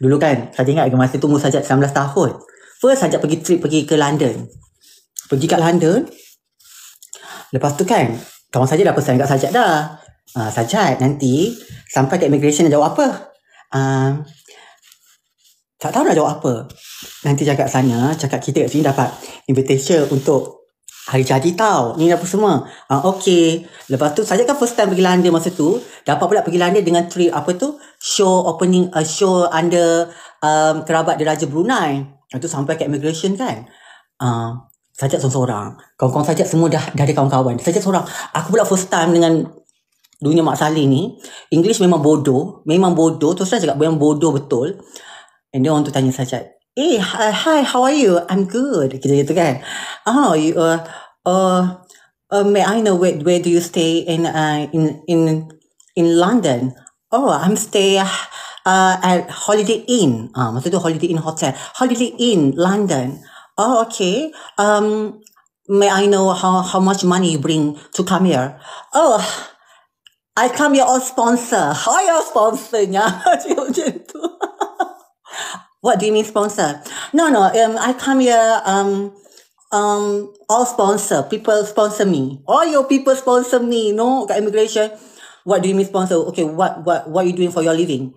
Dulu kan, saya ingat masa tunggu Musa Jad 19 tahun. First, saya pergi trip pergi ke London. Pergi kat London. Lepas tu kan, kawan saja dah pesan kat Sajat dah. Uh, ah, Sajat, nanti sampai ke immigration nak jawab apa? Uh, tak tahu nak jawab apa. Nanti cakap sana, cakap kita kat sini dapat invitation untuk hari jadi tau. Ni apa semua. Ha, ah, okay. Lepas tu saya kan first time pergi London masa tu. Dapat pula pergi London dengan trip apa tu. Show opening. Uh, show under um, kerabat di Raja Brunei. Itu ah, sampai ke immigration kan. Uh, saya seorang-seorang. Kawan-kawan saya semua dah, dah ada kawan-kawan. Saya seorang. Aku pula first time dengan dunia Mak Saleh ni. English memang bodoh. Memang bodoh. Terus saya cakap memang bodoh betul. And then orang tu tanya saya Hey, hi, hi, how are you? I'm good. gitu gitu kan. Oh, you, uh, uh, uh, may I know where, where do you stay in uh, in in in London? Oh, I'm stay uh, at Holiday Inn. Ah, uh, Holiday Inn Hotel. Holiday Inn, London. Oh, okay. Um, may I know how, how much money you bring to come here? Oh, I come your sponsor. How are your sponsor? What do you mean sponsor? No, no. Um, I come here. Um, um, all sponsor people sponsor me. All your people sponsor me. No, got immigration. What do you mean sponsor? Okay, what what what are you doing for your living?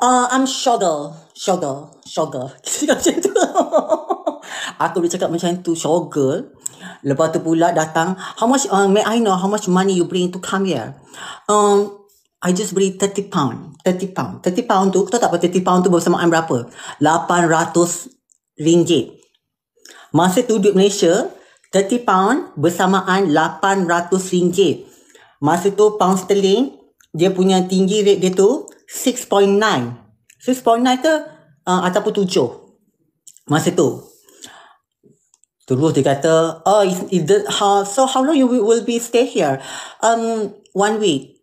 Uh, I'm shoggle, shoggle, shoggle. Aku boleh cakap macam tu, shoggle. Lepas tu pula datang, how much, uh, may I know how much money you bring to come here? Um, I just beri 30 pound. 30 pound. 30 pound tu, kau tak tahu 30 pound tu bersamaan berapa? 800 ringgit. Masa tu duit Malaysia, 30 pound bersamaan 800 ringgit. Masa tu pound sterling, dia punya tinggi rate dia tu 6.9. 6.9 ke uh, ataupun 7. Masa tu. Terus dia kata, oh, is, is the, how, so how long you will be stay here? Um, one week.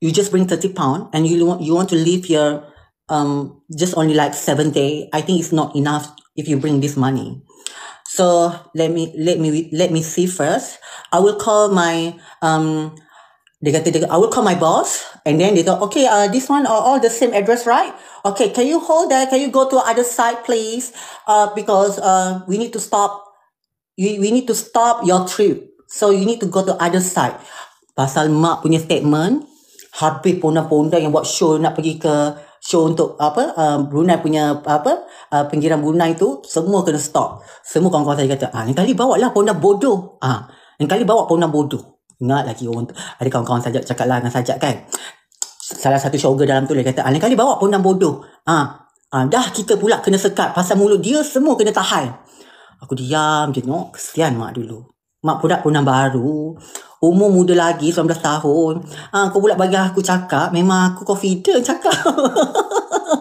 you just bring 30 pound and you want, you want to leave here, um, just only like seven day. I think it's not enough if you bring this money. So let me, let me, let me see first. I will call my, um, they got I will call my boss and then they go, okay, uh, this one are all the same address, right? Okay. Can you hold that? Can you go to other side, please? Uh, because, uh, we need to stop. We we need to stop your trip. So you need to go to other side. Pasal mak punya statement, habis pondang-pondang yang buat show nak pergi ke show untuk apa uh, Brunei punya apa uh, pinggiran Brunei tu semua kena stop. Semua kawan-kawan saya kata, ah, yang kali bawa lah pondang bodoh. Ah, yang kali bawa pondang bodoh. Ingat lagi orang tu, ada kawan-kawan sajak cakap lah dengan sajak kan. Salah satu syurga dalam tu dia kata, ah, yang kali bawa pondang bodoh. Ah, ah, dah kita pula kena sekat pasal mulut dia semua kena tahan. Aku diam je tengok, kesian mak dulu. Mak pun nak baru umur muda lagi 19 tahun ha, kau pula bagi aku cakap memang aku confident cakap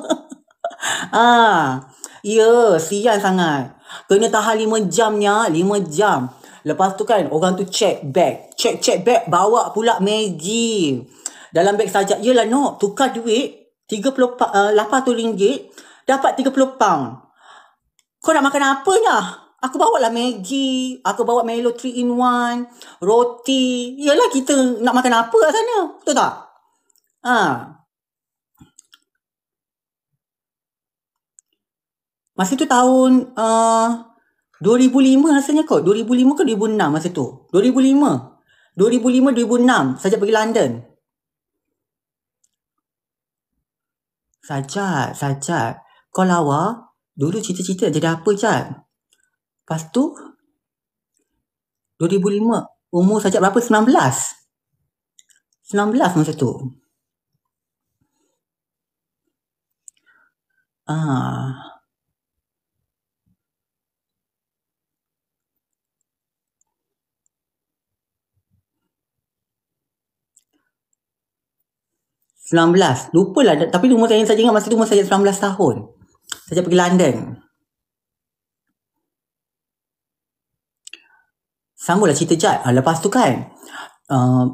ha, ya sian sangat kena tahan 5 jamnya 5 jam lepas tu kan orang tu check bag check check bag bawa pula Maggi dalam beg sajak yelah no tukar duit 30 uh, tu ringgit dapat 30 pound kau nak makan apa nya Aku bawa lah Maggi, aku bawa Melo 3 in 1, roti. Yalah kita nak makan apa kat sana, betul tak? Ha. Masa tu tahun uh, eh, 2005 rasanya kot, 2005 ke 2006 masa tu? 2005. 2005, 2006, saja pergi London. saja saja Kau lawa, dulu cita-cita jadi apa, Jad? Lepas tu 2005 umur saja berapa 19. 19 masa tu. Ah. Uh, 19. lah tapi umur saya saya ingat masa tu umur saya belas tahun. Saya pergi London. Sambunglah cerita jat. Ha, ah, lepas tu kan, uh,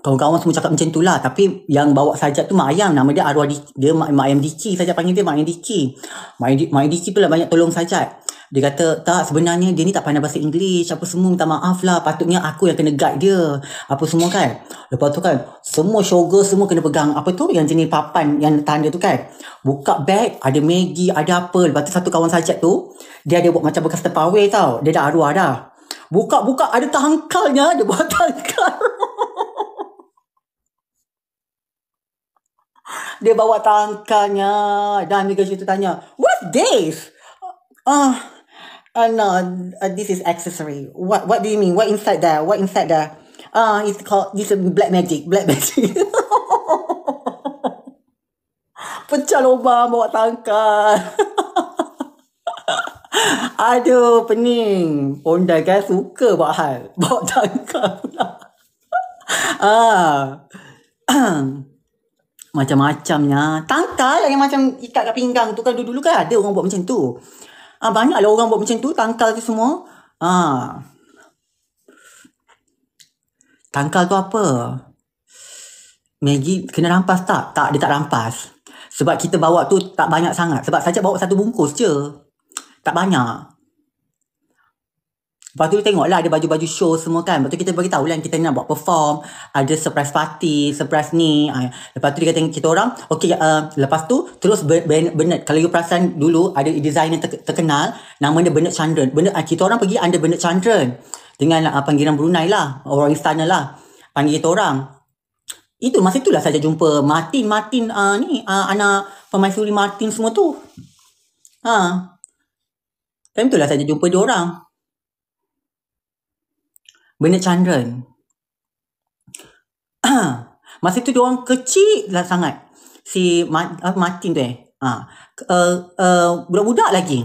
kawan-kawan semua cakap macam itulah. Tapi yang bawa sajat tu Mak Ayam. Nama dia Arwah Diki. Dia Mak, Mak Ayam Diki. Sajat panggil dia Mak Ayam Diki. Mak, Mak Ayam Diki tu lah banyak tolong sajat. Dia kata, tak sebenarnya dia ni tak pandai bahasa Inggeris. Apa semua minta maaf lah. Patutnya aku yang kena guide dia. Apa semua kan. Lepas tu kan, semua syurga semua kena pegang. Apa tu yang jenis papan yang tanda tu kan. Buka beg, ada Maggie, ada apa. Lepas tu satu kawan sajat tu, dia ada buat macam bekas terpawai tau. Dia dah arwah dah. Buka-buka ada tangkalnya dia buat tangkal. dia bawa tangkalnya dan dia cerita tanya, "What this?" Ah, uh, uh, no, uh, this is accessory. What what do you mean? What inside there? What inside there? Ah, uh, it's called this is black magic. Black magic. Pecah lomba bawa tangkal. Aduh, pening. Honda kan suka buat hal. Bawa tangkap ah. Macam-macamnya. Tangkal lah yang macam ikat kat pinggang tu kan dulu-dulu kan ada orang buat macam tu. Ah, banyaklah orang buat macam tu, tangkal tu semua. Ah. Tangkal tu apa? Maggie kena rampas tak? Tak, dia tak rampas. Sebab kita bawa tu tak banyak sangat. Sebab saja bawa satu bungkus je. Tak banyak. Lepas tu dia tengoklah ada baju-baju show semua kan. Lepas tu kita beritahu lah kita ni nak buat perform. Ada surprise party, surprise ni. Ah, ya. Lepas tu dia kata kita orang. Okay, uh, lepas tu terus Bernard. Kalau you perasan dulu ada designer terkenal. Nama dia Bernard Chandran. Bernard, ah, kita orang pergi under Bernard Chandran. Dengan uh, panggilan Brunei lah. Orang istana lah. Panggil kita orang. Itu masa itulah saja jumpa Martin, Martin uh, ni. Uh, anak pemaisuri Martin semua tu. Haa. Uh. Time tu lah saya jumpa dia orang. benda Chandran. Masa tu dia orang kecil lah sangat. Si Martin tu eh. Ha. Uh, uh, lagi.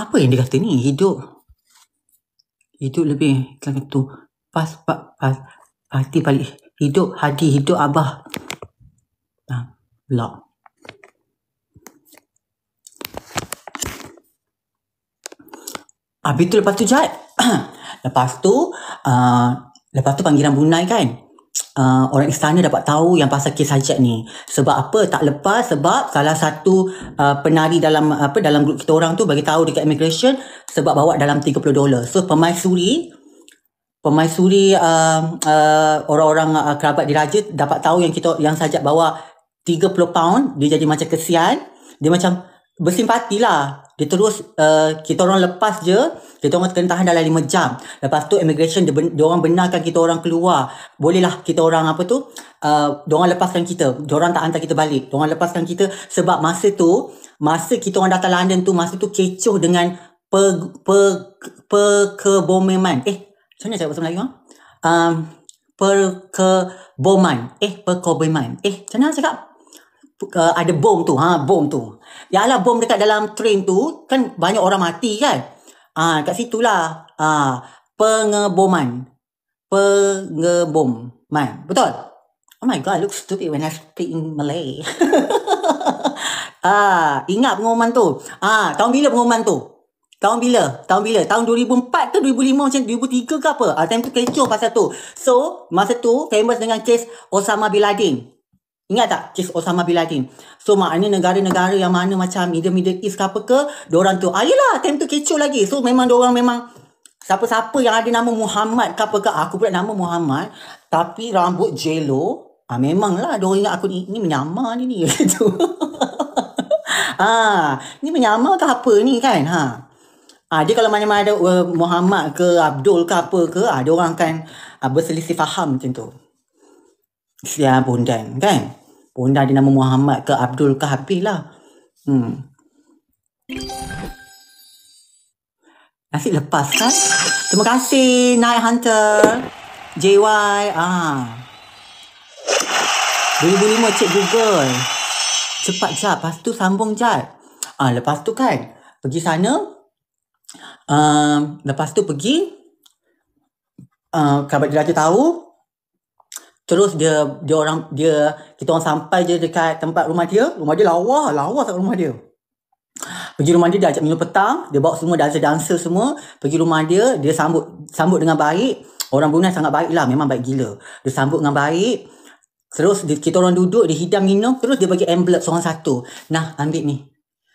apa yang dia kata ni hidup hidup lebih kan tu pas pas pas hati balik hidup hadi hidup abah nah ha, blok Habis tu lepas tu jahat. lepas tu, uh, lepas tu panggilan bunai kan uh, orang istana dapat tahu yang pasal kes hajat ni. Sebab apa? Tak lepas sebab salah satu uh, penari dalam apa dalam grup kita orang tu bagi tahu dekat immigration sebab bawa dalam 30 dolar. So pemaisuri suri um, uh, suri orang-orang uh, kerabat diraja dapat tahu yang kita yang sajak bawa 30 pound dia jadi macam kesian dia macam bersimpati lah dia terus uh, kita orang lepas je kita orang kena tahan dalam 5 jam lepas tu immigration dia, dia orang benarkan kita orang keluar bolehlah kita orang apa tu uh, dia orang lepaskan kita dia orang tak hantar kita balik dia orang lepaskan kita sebab masa tu masa kita orang datang London tu masa tu kecoh dengan per, per, per kebomeman eh macam mana cakap bahasa Melayu ha? Ah? um, per keboman eh per keboman eh macam mana cakap uh, ada bom tu, ha, bom tu. Ya lah bom dekat dalam train tu kan banyak orang mati kan. Ah, uh, kat situlah ah uh, pengeboman. Pengeboman. Betul? Oh my god, look stupid when I speak in Malay. ah, uh, ingat pengumuman tu. Ah, uh, tahun bila pengumuman tu? Tahun bila? Tahun bila? Tahun 2004 ke 2005 macam 2003 ke apa? Ah, time tu kecoh pasal tu. So, masa tu famous dengan kes Osama Bin Laden. Ingat tak kes Osama Bin Laden? So maknanya negara-negara yang mana macam Middle Middle East ke apa ke, diorang tu, ah yelah, time tu kecoh lagi. So memang diorang memang, siapa-siapa yang ada nama Muhammad ke apa ke, aku pula nama Muhammad, tapi rambut jelo, ah memanglah diorang ingat aku ni, ni menyamar ni ni. ah, ni menyamar ke apa ni kan, ha. Ah, dia kalau mana-mana ada uh, Muhammad ke Abdul ke apa ke, ah, diorang akan ah, berselisih faham macam tu. Siapa ya, pun kan? Bunda dia nama Muhammad ke Abdul ke Habib lah. Hmm. Nasib lepas kan? Terima kasih Night Hunter. JY. Ah. 2005 cek Google. Cepat jap. Lepas tu sambung jap. Ah, lepas tu kan. Pergi sana. Um, lepas tu pergi. Uh, ah, kabar dia tahu. Terus dia dia orang dia kita orang sampai je dekat tempat rumah dia. Rumah dia lawa, lawa kat rumah dia. Pergi rumah dia, dia ajak minum petang. Dia bawa semua dancer-dancer semua. Pergi rumah dia, dia sambut sambut dengan baik. Orang Brunei sangat baik lah. Memang baik gila. Dia sambut dengan baik. Terus dia, kita orang duduk, dia hidang minum. Terus dia bagi envelope seorang satu. Nah, ambil ni.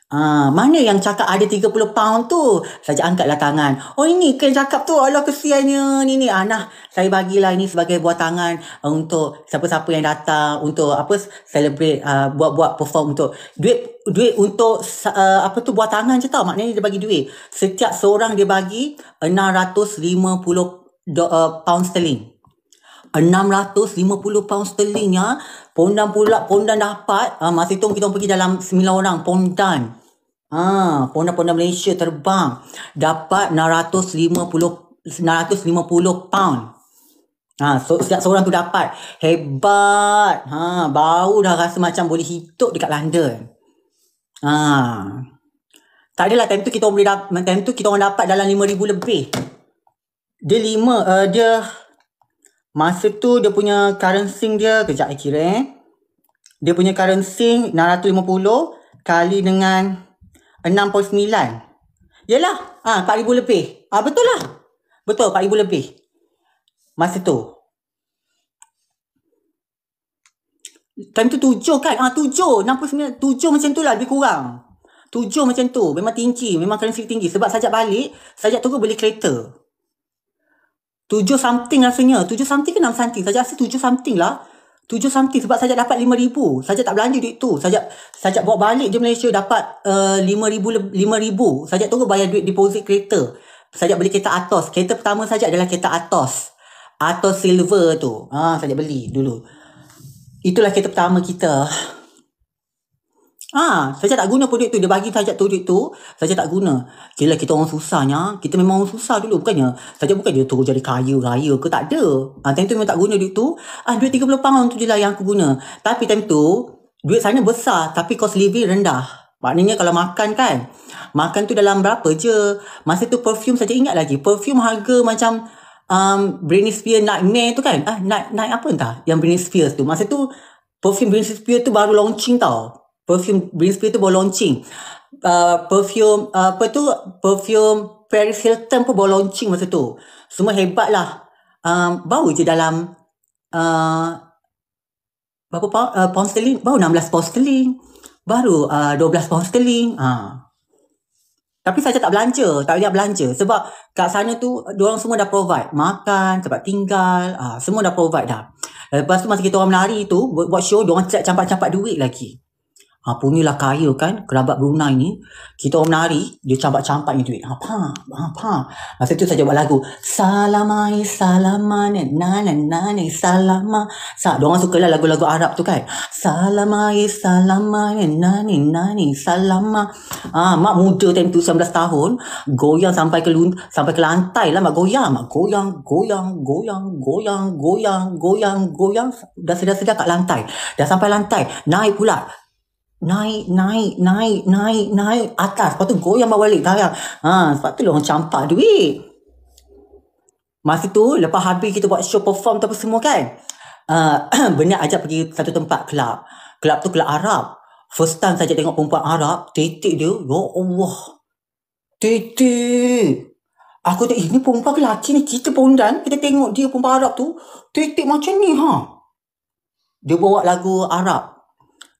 Ah, mana yang cakap ada 30 pound tu? Saja angkatlah tangan. Oh ini kan cakap tu Allah kesiannya ni ni. Ah, nah, saya bagilah ini sebagai buah tangan uh, untuk siapa-siapa yang datang untuk apa celebrate uh, buat-buat perform untuk duit duit untuk uh, apa tu buah tangan je tau. Maknanya dia bagi duit. Setiap seorang dia bagi 650 do, uh, pound sterling. 650 pound sterling ya. Uh, Pondan pula, Pondan dapat. Ha, masa itu kita pergi dalam 9 orang, Pondan. Ha, ah, Pondan-Pondan Malaysia terbang. Dapat 950, 950 pound. Ha, so, setiap seorang tu dapat. Hebat. Ha, baru dah rasa macam boleh hidup dekat London. Ha. Tak adalah time tu kita boleh dapat, time tu kita orang dapat dalam 5,000 lebih. Dia 5, uh, eh, dia Masa tu dia punya currency dia, kejap saya kira eh. Dia punya currency 650 kali dengan 6.9. Yelah, ha, 4,000 lebih. Ha, betul lah. Betul, 4,000 lebih. Masa tu. Time tu tujuh kan? Ah ha, tujuh, enam puluh sembilan, tujuh macam tu lah lebih kurang. Tujuh macam tu, memang tinggi, memang currency tinggi. Sebab sajak balik, sajak tu beli kereta. Tujuh something rasanya. Tujuh something ke enam something? Saya rasa tujuh something lah. Tujuh something sebab saya dapat lima ribu. Saya tak belanja duit tu. Saya saya bawa balik je Malaysia dapat eh, lima ribu. Lima ribu. Saya tunggu bayar duit deposit kereta. Saya beli kereta Atos. Kereta pertama saya adalah kereta Atos. Atos Silver tu. Ha, saya beli dulu. Itulah kereta pertama kita. Ah, ha, saya tak guna produk duit tu. Dia bagi saya tu duit tu, saya tak guna. Kira kita orang susahnya, kita memang orang susah dulu bukannya. Saya bukan dia tu jadi kaya raya ke tak ada. Ah, ha, time tu memang tak guna duit tu. Ah, ha, duit 30 pound tu je lah yang aku guna. Tapi time tu, duit saya besar tapi cost living rendah. Maknanya kalau makan kan, makan tu dalam berapa je. Masa tu perfume saja ingat lagi. Perfume harga macam um, Britney Spears Nightmare tu kan. Ah, ha, night, night apa entah yang Britney Spears tu. Masa tu, perfume Britney Spears tu baru launching tau perfume Brinsby tu baru launching uh, perfume uh, apa tu perfume Paris Hilton pun baru launching masa tu semua hebat lah um, bau je dalam uh, berapa pound, uh, pound sterling baru 16 pound sterling baru uh, 12 pound sterling uh. tapi saya tak belanja tak payah belanja sebab kat sana tu orang semua dah provide makan tempat tinggal uh, semua dah provide dah Lepas tu masa kita orang menari tu Buat show Diorang cek campak-campak duit lagi Ha, punyalah kaya kan, kerabat Brunei ni. Kita orang menari, dia campak-campak ni duit. Ha, apa ha, Masa tu saya buat lagu. Salamai, salamane, eh, nane, nane, salama. Sa, diorang suka lah lagu-lagu Arab tu kan. Salamai, salamane, eh, nane, nane, salama. Ha, mak muda time tu, 19 tahun. Goyang sampai ke lunt- sampai ke lantai lah, mak goyang. Mak goyang, goyang, goyang, goyang, goyang, goyang, goyang. Dah sedar-sedar kat lantai. Dah sampai lantai. Naik pula naik, naik, naik, naik, naik atas. Lepas tu goyang bawah balik, goyang. Ha, sebab tu orang campak duit. Masa tu, lepas habis kita buat show perform tu apa semua kan. Uh, ha, Benda ajak pergi satu tempat, kelab. Kelab tu kelab Arab. First time saja tengok perempuan Arab, titik dia, ya Allah. Titik. Aku tak, ini perempuan ke lelaki ni? Kita pondan, kita tengok dia perempuan Arab tu, titik macam ni ha. Dia bawa lagu Arab.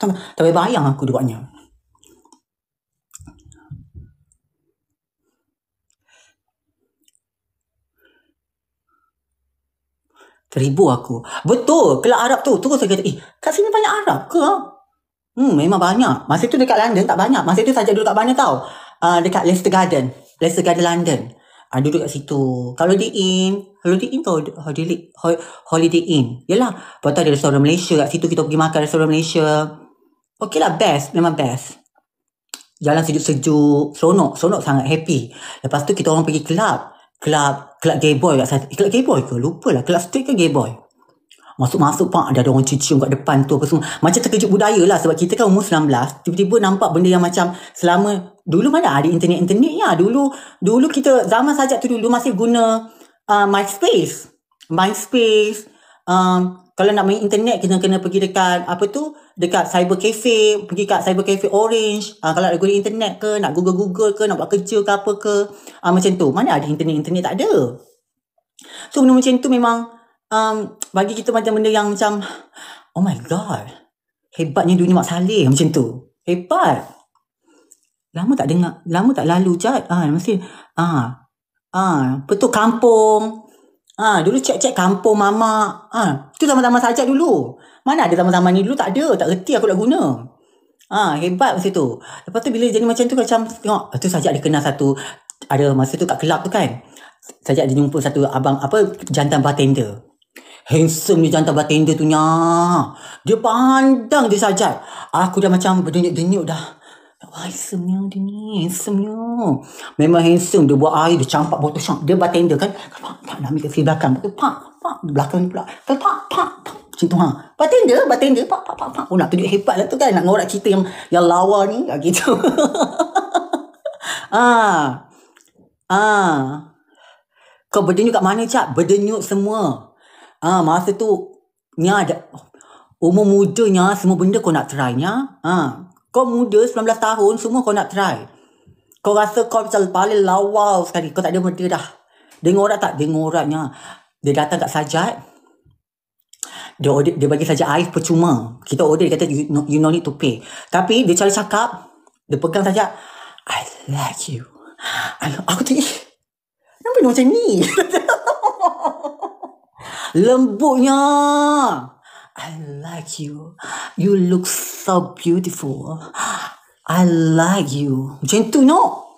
Tak, tak payah bayang aku duduknya. Teribu aku. Betul, kelak Arab tu. Terus aku kata, eh, kat sini banyak Arab ke? Ha? Hmm, memang banyak. Masa tu dekat London tak banyak. Masa tu saja dulu tak banyak tau. Uh, dekat Leicester Garden. Leicester Garden London. Uh, duduk kat situ. Kalau di inn, kalau di inn holiday, holiday inn. Yelah, lepas tu ada restoran Malaysia kat situ. Kita pergi makan restoran Malaysia. Okey lah, best. Memang best. Jalan sejuk-sejuk, seronok, seronok sangat, happy. Lepas tu kita orang pergi kelab. Kelab, kelab gay boy kat sana. Kelab eh, gay boy ke? lah kelab straight ke gay boy? Masuk-masuk pak, ada orang cium-cium kat depan tu apa semua. Macam terkejut budaya lah sebab kita kan umur 19, tiba-tiba nampak benda yang macam selama, dulu mana ada ah, internet-internet ya. Dulu, dulu kita, zaman sajak tu dulu masih guna uh, MySpace. MySpace, um, kalau nak main internet kita kena pergi dekat apa tu dekat cyber cafe pergi kat cyber cafe orange uh, kalau nak guna internet ke nak google google ke nak buat kerja ke apa ke uh, macam tu mana ada internet internet tak ada so benda macam tu memang um, bagi kita macam benda yang macam oh my god hebatnya dunia mak salih macam tu hebat lama tak dengar lama tak lalu chat ah uh, mesti ah uh, ah uh, betul kampung Ha, dulu cek-cek kampung mamak. Ha, tu zaman-zaman sajak dulu. Mana ada zaman-zaman ni dulu tak ada. Tak reti aku nak guna. Ha, hebat masa tu. Lepas tu bila jadi macam tu macam tengok. Tu sajak dia kenal satu. Ada masa tu kat kelab tu kan. Sajak dia jumpa satu abang apa jantan bartender. Handsome ni jantan bartender tu nya. Dia pandang dia sajak. Aku dah macam berdenyut-denyut dah. Wah, handsome dia ni. Handsome dia. Ya. Memang handsome. Dia buat air. Dia campak botol syak. Dia bartender kan. Pak, pak. Nak ambil kat belakang. Pak, pak. Belakang ni pula. Pak, pak, pak. Macam tu ha. Bartender, bartender. Pak, pak, pak, pak. Oh, nak tunjuk hebat lah tu kan. Nak ngorak cerita yang yang lawa ni. Ya, gitu. ah. Ah. Kau berdenyut kat mana, Cak? Berdenyut semua. Ah, masa tu. Ni ada. Oh, umur mudanya semua benda kau nak try ni. Ah. Kau muda 19 tahun Semua kau nak try Kau rasa kau macam Paling lawa sekali Kau tak ada benda dah Dengar orang tak? Dengar orangnya Dia datang kat sajat dia, order, dia bagi saja air percuma. Kita order, dia kata you, no, you no need to pay. Tapi dia cari cakap, dia pegang saja. I like you. I, aku tak Kenapa dia macam ni? Lembutnya. I like you. You look so beautiful. I like you. Macam tu, no?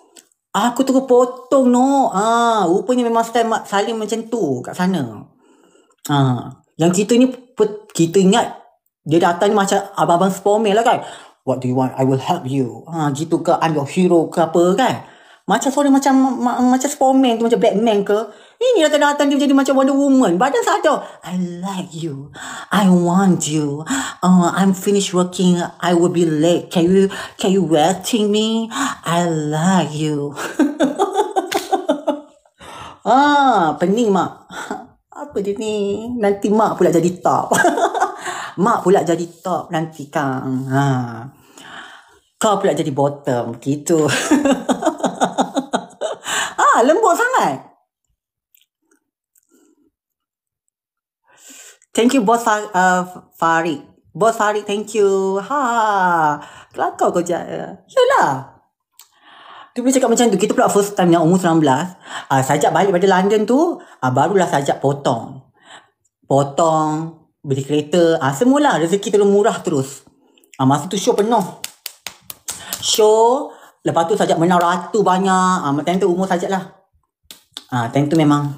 Aku terus potong, no? Ah, ha, rupanya memang style saling macam tu kat sana. Ah, yang kita ni, kita ingat dia datang ni macam abang-abang spomel lah kan. What do you want? I will help you. Ah, gitu ke? I'm your hero ke apa kan? Macam suara macam ma- macam Superman tu, macam Batman ke. Ini dah datang dia jadi macam Wonder Woman. Badan satu. I like you. I want you. Uh, I'm finished working. I will be late. Can you can you waiting me? I like you. ah, pening mak. Apa dia ni? Nanti mak pula jadi top. mak pula jadi top nanti kang. ah Kau pula jadi bottom. Gitu that. Thank you both Far uh, Farid. Both Fari. thank you. Ha. Kelakar kau je. Uh, yalah. Tu boleh cakap macam tu. Kita pula first time yang umur 19. Uh, ah, sajak balik pada London tu. Uh, barulah sajak potong. Potong. Beli kereta. Uh, semula rezeki terlalu murah terus. Uh, masa tu show penuh. Show. Lepas tu sajak menang ratu banyak. Uh, macam tu umur sajaklah. Ah, time tu memang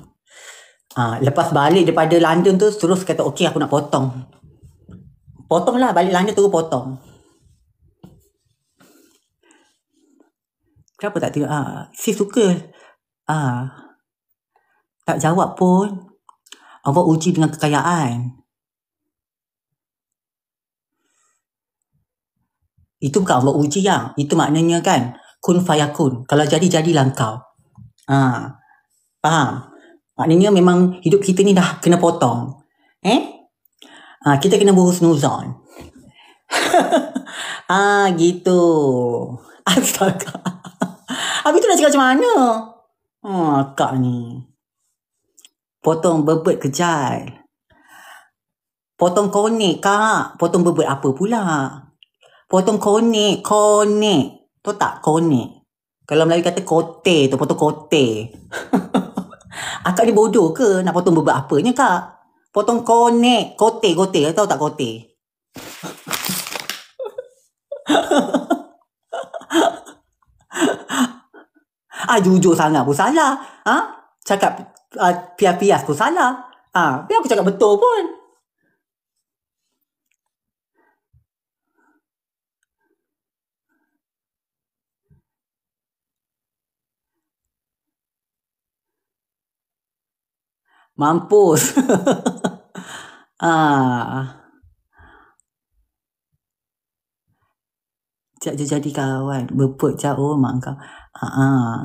ah, lepas balik daripada London tu terus kata okey aku nak potong. potong lah balik London terus potong. Kenapa tak tengok? Ah, si suka. Ah, tak jawab pun. Awak uji dengan kekayaan. Itu bukan Allah uji ya. Itu maknanya kan. Kun fayakun. Kalau jadi, jadilah kau. Ah. Faham? Maknanya memang hidup kita ni dah kena potong. Eh? Ha, kita kena berhusnuzon. ah gitu. Astaga. Habis tu nak cakap macam mana? Ha, ah, kak ni. Potong bebet kejai. Potong konek, kak. Potong bebet apa pula? Potong konek, konek. Tahu tak konek? Kalau Melayu kata kote tu, potong kote. Akak ni bodoh ke nak potong bebek apa ni kak? Potong konek, kote, kote. Kau tahu tak kote? ah, jujur sangat pun salah. Ha? Cakap uh, pias-pias pun salah. Ha? Ah, Biar aku cakap betul pun. Mampus. ah. Jadi jadi kawan. Berput jauh oh, mak kau. Ah, ah.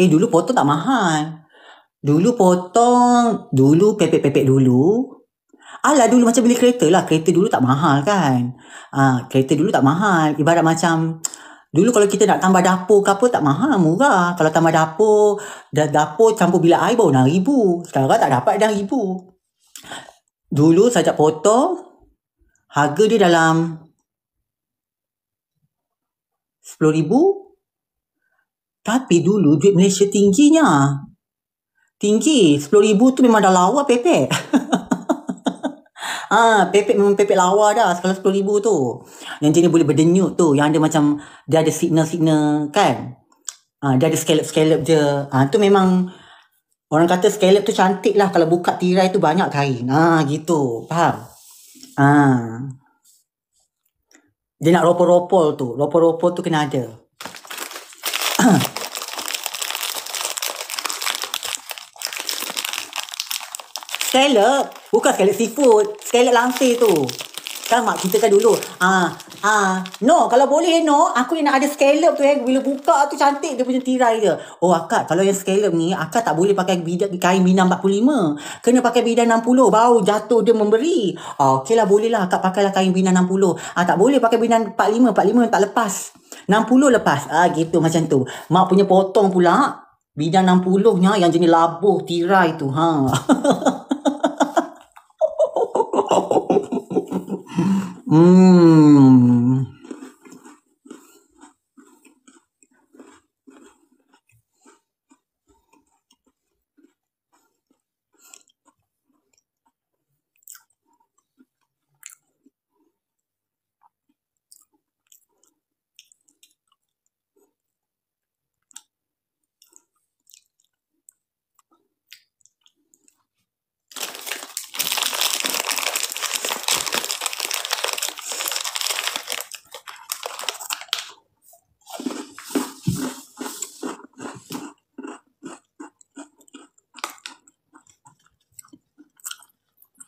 Eh dulu potong tak mahal. Dulu potong. Dulu pepek-pepek dulu. Alah dulu macam beli kereta lah. Kereta dulu tak mahal kan. Ah, kereta dulu tak mahal. Ibarat macam... Uh, Dulu kalau kita nak tambah dapur ke apa tak mahal, murah. Kalau tambah dapur, dah dapur campur bilik air baru RM6,000. Sekarang tak dapat RM6,000. Dulu sajak potong, harga dia dalam sepuluh ribu. Tapi dulu duit Malaysia tingginya. Tinggi. sepuluh ribu tu memang dah lawa pepek. Ha, pepek memang pepek lawa dah kalau sepuluh ribu tu. Yang jenis boleh berdenyut tu. Yang ada macam dia ada signal-signal kan. Ha, dia ada scallop-scallop je. Ha, tu memang orang kata scallop tu cantik lah. Kalau buka tirai tu banyak kain. Ha, gitu. Faham? Ha. Dia nak ropol-ropol tu. Ropol-ropol tu kena ada. scallop. Bukan scallop seafood. Scallop langsir tu. Kan mak kita kan dulu. Ah, ah, No, kalau boleh no. Aku nak ada scallop tu eh. Bila buka tu cantik dia punya tirai dia. Oh akak, kalau yang scallop ni. Akak tak boleh pakai bidang kain bidang 45. Kena pakai bidang 60. Bau jatuh dia memberi. Ha, ah, okay lah boleh lah. Akak pakailah kain bidang 60. Ah tak boleh pakai bidang 45. 45 tak lepas. 60 lepas. Ah gitu macam tu. Mak punya potong pula. Bidang 60 nya yang jenis labuh tirai tu. Ha. 嗯。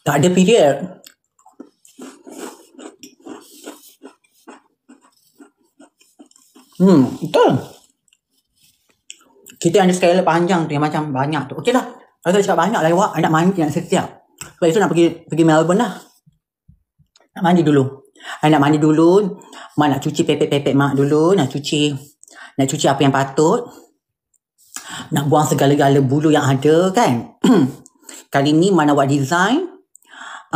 Tak ada period. Hmm, betul. Kita ada sekali panjang tu yang macam banyak tu. Okey lah. Kalau saya cakap banyak lah awak, nak mandi nak setiap. Sebab itu nak pergi pergi Melbourne lah. Nak mandi dulu. Saya nak mandi dulu. Mak nak cuci pepek-pepek mak dulu. Nak cuci nak cuci apa yang patut. Nak buang segala-gala bulu yang ada kan. Kali ni mana buat design.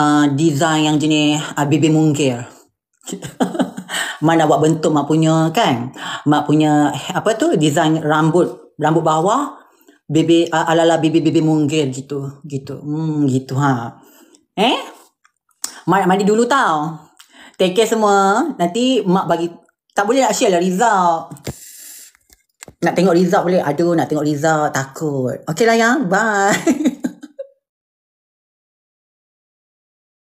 Ah, design yang jenis uh, ah, bibi mungkir. Mana buat bentuk mak punya kan? Mak punya eh, apa tu design rambut rambut bawah baby uh, ala-ala baby baby mungkir gitu gitu. Hmm gitu ha. Eh? Mak mandi dulu tau. Take care semua. Nanti mak bagi tak boleh nak share lah result. Nak tengok result boleh? Aduh, nak tengok result. Takut. Okay lah, yang. Bye.